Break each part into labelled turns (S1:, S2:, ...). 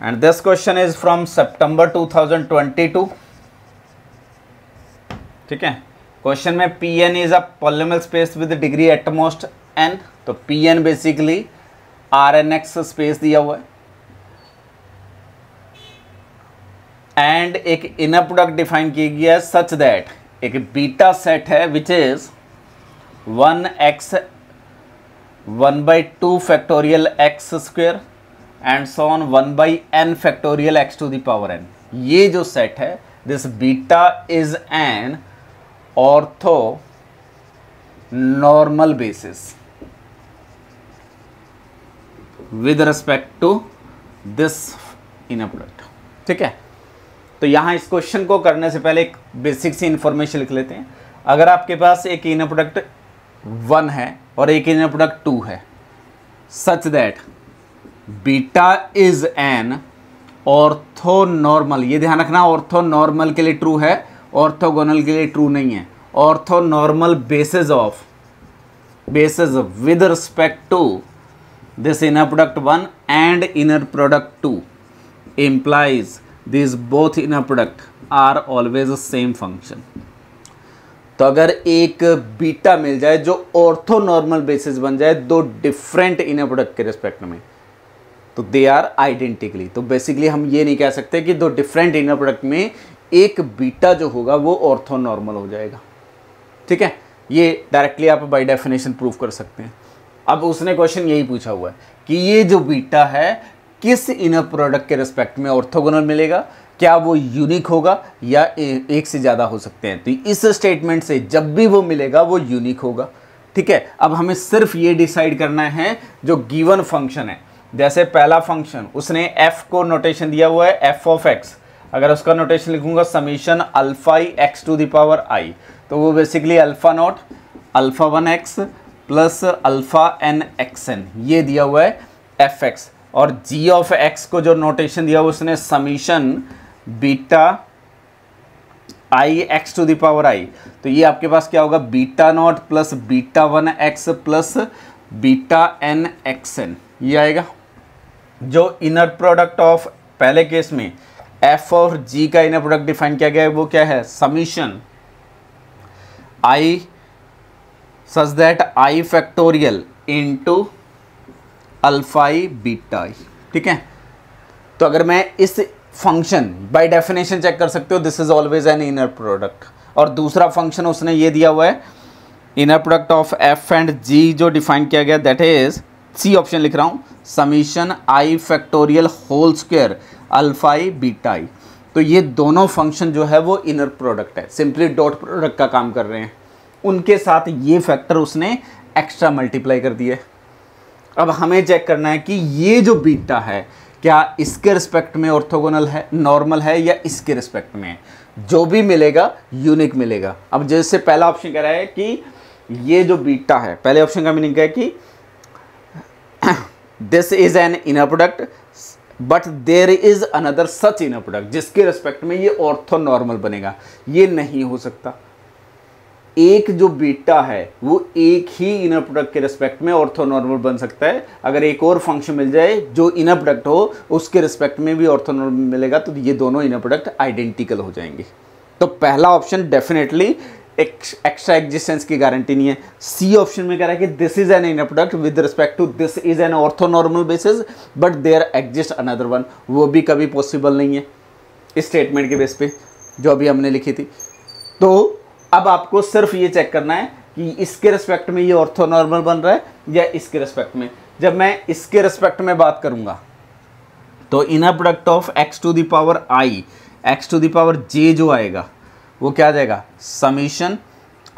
S1: and this question is from September 2022 ठीक है question में P n is a polynomial space with degree at most n तो P n basically R n x space दिया हुआ है and एक inner product define किया गया है सच दैट एक बीटा सेट है which is one x one by two factorial x square and so on one by n factorial x to the power n ये जो सेट है this beta is an orthonormal basis with respect to this in product ठीक है तो यहां इस question को करने से पहले एक बेसिक सी इंफॉर्मेशन लिख लेते हैं अगर आपके पास एक इन प्रोडक्ट वन है और एक इन प्रोडक्ट टू है such that beta is an orthonormal ये ध्यान रखना ऑर्थोनॉर्मल के लिए ट्रू है ऑर्थोगोनल के लिए ट्रू नहीं है orthonormal basis of basis with respect to this inner product one and inner product two implies this both inner product are always the same function तो अगर एक बीटा मिल जाए जो ऑर्थोनॉर्मल बेसिस बन जाए दो डिफरेंट इनर प्रोडक्ट के respect में तो दे आर आइडेंटिकली तो बेसिकली हम ये नहीं कह सकते कि दो डिफरेंट इनर प्रोडक्ट में एक बीटा जो होगा वो ऑर्थो नॉर्मल हो जाएगा ठीक है ये डायरेक्टली आप बाय डेफिनेशन प्रूव कर सकते हैं अब उसने क्वेश्चन यही पूछा हुआ है कि ये जो बीटा है किस इनर प्रोडक्ट के रिस्पेक्ट में ऑर्थोगोनल मिलेगा क्या वो यूनिक होगा या ए, एक से ज़्यादा हो सकते हैं तो इस स्टेटमेंट से जब भी वो मिलेगा वो यूनिक होगा ठीक है अब हमें सिर्फ ये डिसाइड करना है जो गिवन फंक्शन है जैसे पहला फंक्शन उसने एफ को नोटेशन दिया हुआ है एफ ऑफ एक्स अगर उसका नोटेशन लिखूंगा summation alpha i x to the power आई तो वो basically alpha naught alpha one x plus alpha n x N ये दिया हुआ है एफ एक्स और जी ऑफ एक्स को जो नोटेशन दिया हुआ उसने summation beta I x to the power आई तो ये आपके पास क्या होगा beta not plus beta one x plus beta N x N ये आएगा जो इनर प्रोडक्ट ऑफ पहले केस में एफ और जी का इनर प्रोडक्ट डिफाइन किया गया है वो क्या है summation i such that i factorial two alpha i beta i ठीक है तो अगर मैं इस फंक्शन बाय डेफिनेशन चेक कर सकते हो this is always an inner product और दूसरा फंक्शन उसने ये दिया हुआ है inner product of f and g जो डिफाइन किया गया दैट इज़ सी ऑप्शन लिख रहा हूँ summation i factorial whole square alpha i beta i तो ये दोनों फंक्शन जो है वो इनर प्रोडक्ट है सिंपली डॉट प्रोडक्ट का काम कर रहे हैं उनके साथ ये फैक्टर उसने एक्स्ट्रा मल्टीप्लाई कर दिए अब हमें चेक करना है कि ये जो बीटा है क्या इसके रिस्पेक्ट में ऑर्थोगोनल है नॉर्मल है या इसके रिस्पेक्ट में जो भी मिलेगा यूनिक मिलेगा अब जैसे पहला ऑप्शन कह रहा है कि ये जो बीटा है पहले ऑप्शन का मीनिंग क्या है कि this is an inner product but there is another such inner product जिसके रेस्पेक्ट में ये ऑर्थो नॉर्मल बनेगा ये नहीं हो सकता एक जो बीटा है वो एक ही इनर प्रोडक्ट के रिस्पेक्ट में ऑर्थो नॉर्मल बन सकता है अगर एक और फंक्शन मिल जाए जो इनर प्रोडक्ट हो उसके रिस्पेक्ट में भी ऑर्थो नॉर्मल मिलेगा तो ये दोनों इनर प्रोडक्ट आइडेंटिकल हो जाएंगे तो पहला ऑप्शन डेफिनेटली एक्स्ट्रा एग्जिस्टेंस की गारंटी नहीं है सी ऑप्शन में कह रहा है कि this is an in product with respect to this is an orthonormal basis but there exist another one वो भी कभी पॉसिबल नहीं है इस स्टेटमेंट के बेस पे जो अभी हमने लिखी थी तो अब आपको सिर्फ ये चेक करना है कि इसके रिस्पेक्ट में ये ऑर्थोनॉर्मल बन रहा है या इसके रिस्पेक्ट में जब मैं इसके रिस्पेक्ट में बात करूंगा तो inner product of x to the power i x to the power j जो आएगा वो क्या देगा समीशन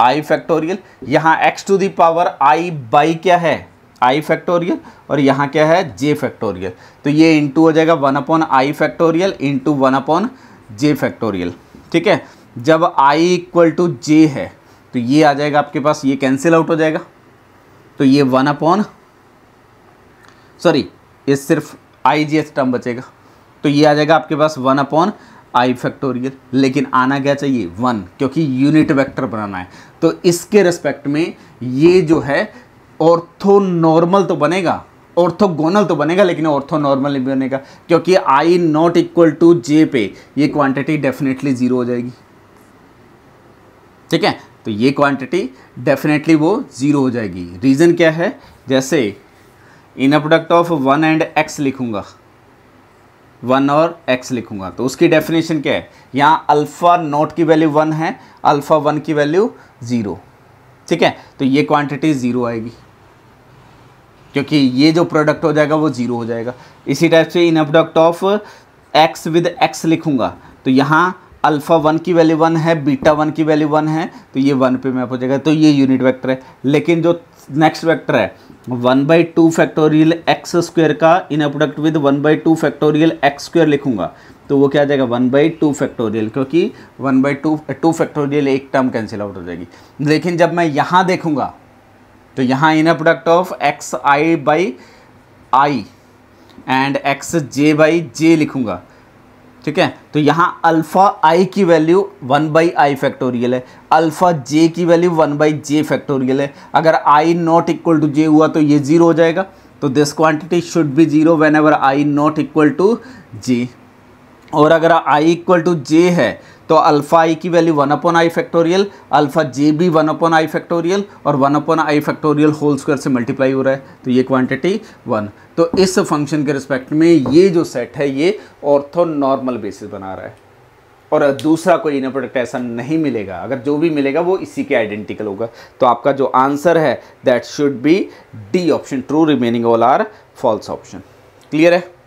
S1: आई फैक्टोरियल यहाँ x to the power i by क्या है आई फैक्टोरियल और यहाँ क्या है जे फैक्टोरियल तो ये इंटू हो जाएगा one upon i factorial into one upon j factorial ठीक है जब आई इक्वल टू जे है तो ये आ जाएगा आपके पास ये कैंसिल आउट हो जाएगा तो ये वन अपॉन सॉरी ये सिर्फ आई जी एस टर्म बचेगा तो ये आ जाएगा आपके पास वन अपॉन आई फैक्टोरियल लेकिन आना क्या चाहिए वन क्योंकि यूनिट वेक्टर बनाना है तो इसके रिस्पेक्ट में ये जो है ऑर्थो नॉर्मल तो बनेगा ऑर्थोगोनल तो बनेगा लेकिन ऑर्थोनॉर्मल नहीं बनेगा क्योंकि i not equal to j पे ये क्वांटिटी डेफिनेटली ज़ीरो हो जाएगी ठीक है तो ये क्वांटिटी डेफिनेटली वो ज़ीरो हो जाएगी रीज़न क्या है जैसे in product of one and x लिखूंगा वन और एक्स लिखूंगा तो उसकी डेफिनेशन क्या है यहाँ अल्फ़ा नोट की वैल्यू वन है अल्फ़ा वन की वैल्यू ज़ीरो ठीक है तो ये क्वांटिटी ज़ीरो आएगी क्योंकि ये जो प्रोडक्ट हो जाएगा वो ज़ीरो हो जाएगा इसी टाइप से in product of x with x लिखूंगा तो यहाँ अल्फ़ा वन की वैल्यू वन है बीटा वन की वैल्यू वन है तो ये वन पे मैप हो जाएगा तो ये यूनिट वेक्टर है लेकिन जो नेक्स्ट वेक्टर है one by two factorial x square का in product with one by two factorial x square लिखूंगा तो वो क्या आ जाएगा वन बाई टू फैक्टोरियल क्योंकि one by two two factorial एक टर्म कैंसिल आउट हो जाएगी लेकिन जब मैं यहाँ देखूंगा तो यहाँ in product of x i by i and x j by j लिखूंगा ठीक है तो यहाँ अल्फ़ा आई की value one by i factorial है अल्फ़ा जे की value one by j factorial है अगर i not equal to j हुआ तो ये ज़ीरो हो जाएगा तो this quantity should be zero whenever i not equal to j और अगर आई इक्वल टू जे है तो अल्फ़ा आई की value one upon i factorial alpha j भी वन अपॉन आई फैक्टोरियल और one upon i factorial whole square से multiply हो रहा है तो ये क्वांटिटी वन तो इस फंक्शन के रिस्पेक्ट में ये जो सेट है ये ऑर्थोनॉर्मल बेसिस बना रहा है और दूसरा कोई इनर प्रोडक्ट ऐसा नहीं मिलेगा अगर जो भी मिलेगा वो इसी के आइडेंटिकल होगा तो आपका जो आंसर है that should be D option true remaining all are false option clear है